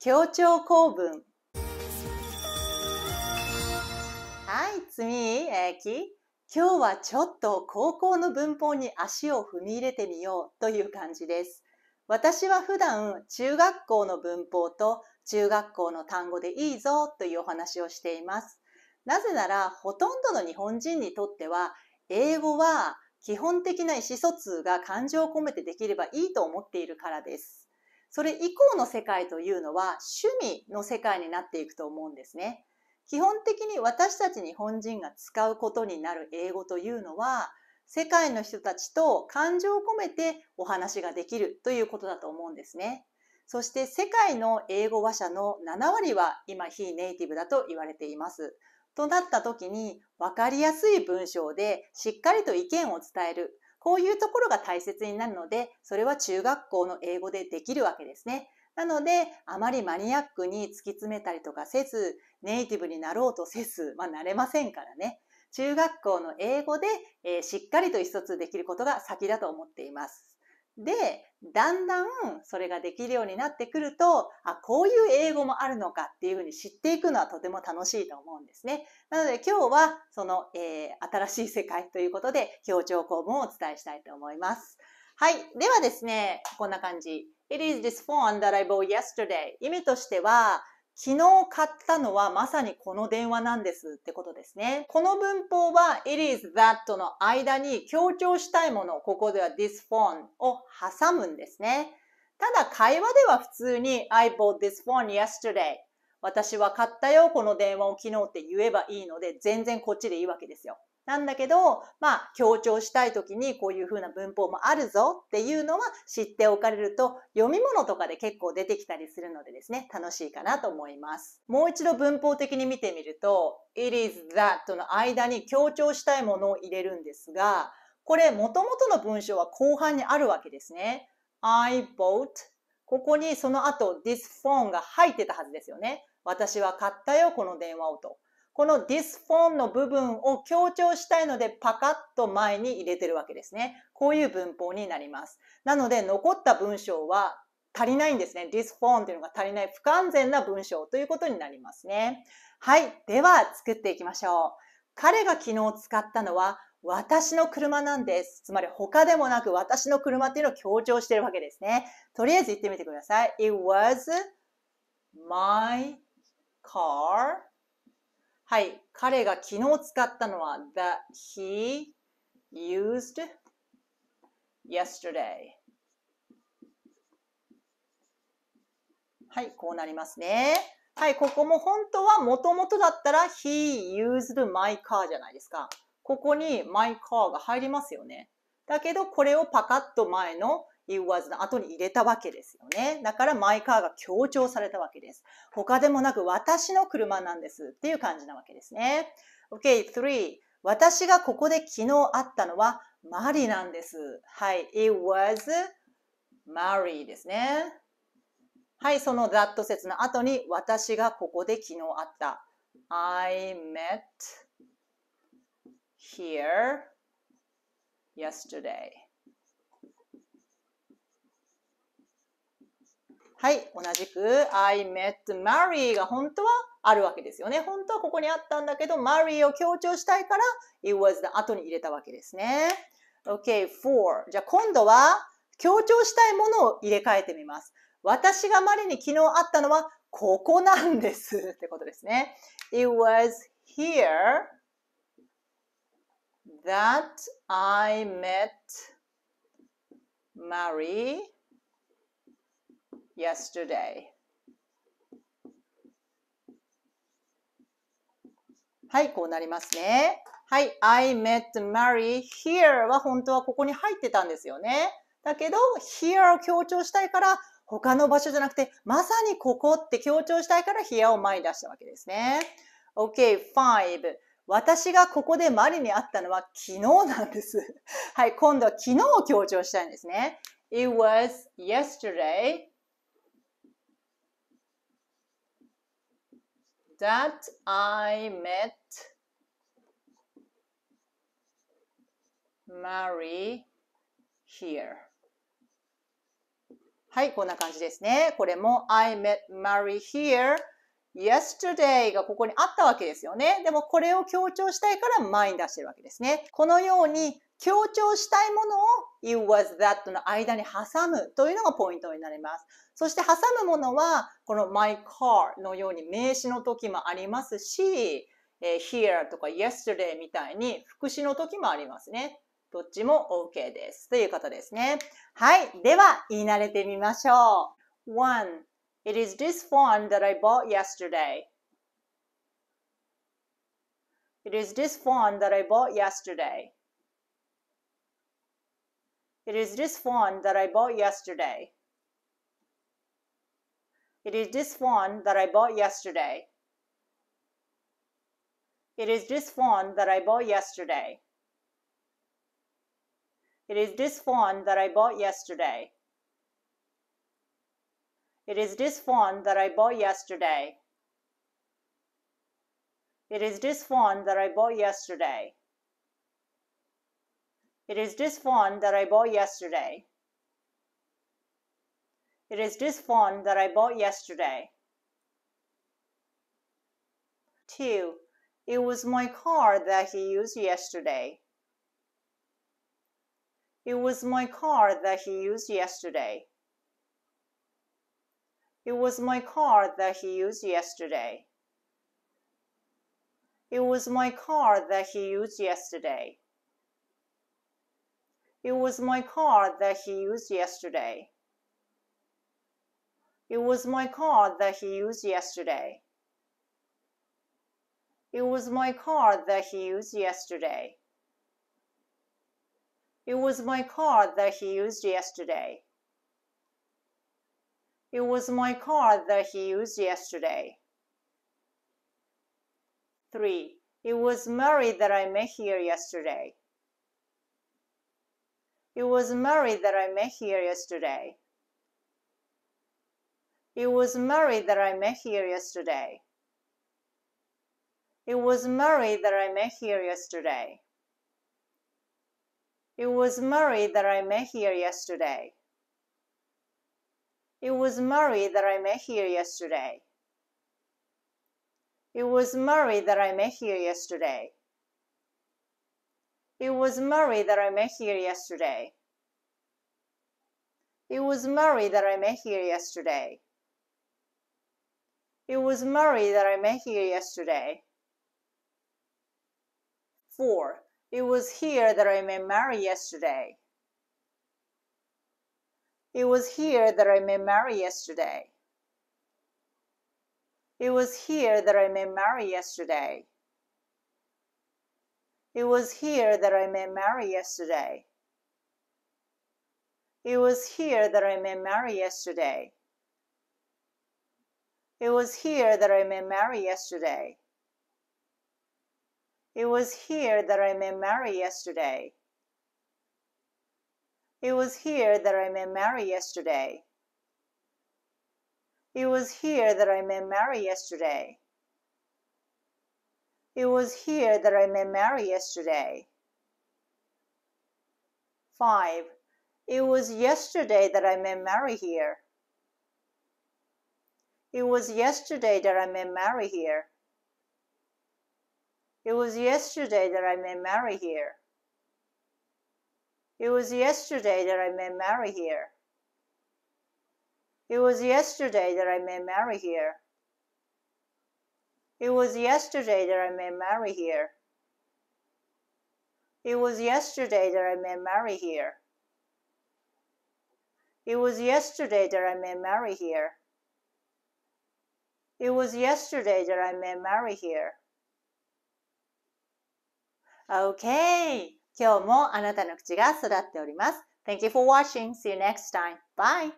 協調構文。はい、次、えー、き。今日はちょっと高校の文法に足を踏み入れてみようという感じです。私は普段中学校の文法と中学校の単語でいいぞというお話をしています。なぜならほとんどの日本人にとっては英語は基本的な意思疎通が感情を込めてできればいいと思っているからです。それ以降の世界というのは趣味の世界になっていくと思うんですね。基本的に私たち日本人が使うことになる英語というのは世界の人たちと感情を込めてお話ができるということだと思うんですね。そして世界の英語話者の7割は今非ネイティブだと言われています。となった時に分かりやすい文章でしっかりと意見を伝える。こういうところが大切になるので、それは中学校の英語でできるわけですね。なので、あまりマニアックに突き詰めたりとかせず、ネイティブになろうとせず、まあ、なれませんからね。中学校の英語で、えー、しっかりと意思できることが先だと思っています。で、だんだんそれができるようになってくると、あ、こういう英語もあるのかっていうふうに知っていくのはとても楽しいと思うんですね。なので今日はその、えー、新しい世界ということで表情公文をお伝えしたいと思います。はい。ではですね、こんな感じ。It is this phone that I bought yesterday. 意味としては、昨日買ったのはまさにこの電話なんですってことですね。この文法は it is that の間に強調したいもの、ここでは this phone を挟むんですね。ただ会話では普通に I bought this phone yesterday 私は買ったよ、この電話を昨日って言えばいいので全然こっちでいいわけですよ。なんだけど、まあ、強調したい時にこういう風な文法もあるぞっていうのは知っておかれると、読み物とかで結構出てきたりするのでですね、楽しいかなと思います。もう一度文法的に見てみると、it is that の間に強調したいものを入れるんですが、これ、元々の文章は後半にあるわけですね。I bought ここにその後 this phone が入ってたはずですよね。私は買ったよ、この電話をと。この this f o r m の部分を強調したいのでパカッと前に入れてるわけですね。こういう文法になります。なので残った文章は足りないんですね。this phone というのが足りない不完全な文章ということになりますね。はい。では作っていきましょう。彼が昨日使ったのは私の車なんです。つまり他でもなく私の車っていうのを強調してるわけですね。とりあえず言ってみてください。It was my car はい。彼が昨日使ったのは that he used yesterday。はい、こうなりますね。はい、ここも本当はもともとだったら he used my car じゃないですか。ここに my car が入りますよね。だけどこれをパカッと前の he was の後に入れたわけですよね。だからマイカーが強調されたわけです。他でもなく私の車なんですっていう感じなわけですね。OK, three. 私がここで昨日会ったのはマリなんです。はい。It was Mary ですね。はい、その that 説の後に私がここで昨日会った。I met here yesterday. はい、同じく I met Mary が本当はあるわけですよね。本当はここにあったんだけど、Mary を強調したいから it was the 後に入れたわけですね。OK, four. じゃあ今度は強調したいものを入れ替えてみます。私がマリに昨日会ったのはここなんですってことですね。It was here that I met Mary yesterday. はい、こうなりますね。はい、I met Mary here は本当はここに入ってたんですよね。だけど、here を強調したいから、他の場所じゃなくて、まさにここって強調したいから、here を前に出したわけですね。OK, 5. 私がここでマリに会ったのは昨日なんです。はい、今度は昨日を強調したいんですね。It was yesterday that I met Mary here. はい、こんな感じですね。これも I met Mary here yesterday がここにあったわけですよね。でもこれを強調したいから前に出してるわけですね。このように強調したいものを it was that の間に挟むというのがポイントになります。そして挟むものは、この my car のように名詞の時もありますし、え here とか yesterday みたいに副詞の時もありますね。どっちも OK です。ということですね。はい。では、言い慣れてみましょう。1. It is this phone that I bought yesterday. It is this phone that I bought yesterday. It is this phone that I bought yesterday. It is this phone that I bought yesterday. It is this phone that I bought yesterday. It is this phone that I bought yesterday. It is this phone that I bought yesterday. It is this phone that I bought yesterday. It is this one that I bought yesterday. It is this phone that I bought yesterday. 2. It was my car that he used yesterday. It was my car that he used yesterday. It was my car that he used yesterday. It was my car that he used yesterday. It was my car that he used yesterday. It was my card that he used yesterday. It was my card that he used yesterday. It was my card that he used yesterday. It was my card that he used yesterday. 3. It was Mary that I met here yesterday. It was Mary that I met here yesterday. It was Murray that I met here yesterday. It was Murray that I met here yesterday. It was Murray that I met here yesterday. It was Murray that I met here yesterday. It was Murray that I met here yesterday. It was Murray that I met here yesterday. It was Murray that I met here yesterday. It was Murray that I met here yesterday. 4. It was here that I met Mary yesterday. It was here that I met Mary yesterday. It was here that I met Mary yesterday. It was here that I met Mary yesterday. It was here that I met Mary yesterday. It was here that I met Mary yesterday. It was here that I met Mary yesterday. It was here that I met Mary yesterday. It was here that I met Mary yesterday. It was here that I met Mary yesterday. 5. It was yesterday that I met Mary here. It was yesterday that I met Mary here. It was yesterday that I met Mary here. It was yesterday that I met Mary here. It was yesterday that I met Mary here. It was yesterday that I met Mary here. It was yesterday that I met Mary here. It was yesterday that I met Mary here. It was yesterday that I met Mary here. Okay. 今日もあなたの口が育っております。Thank you for watching. See you next time. Bye.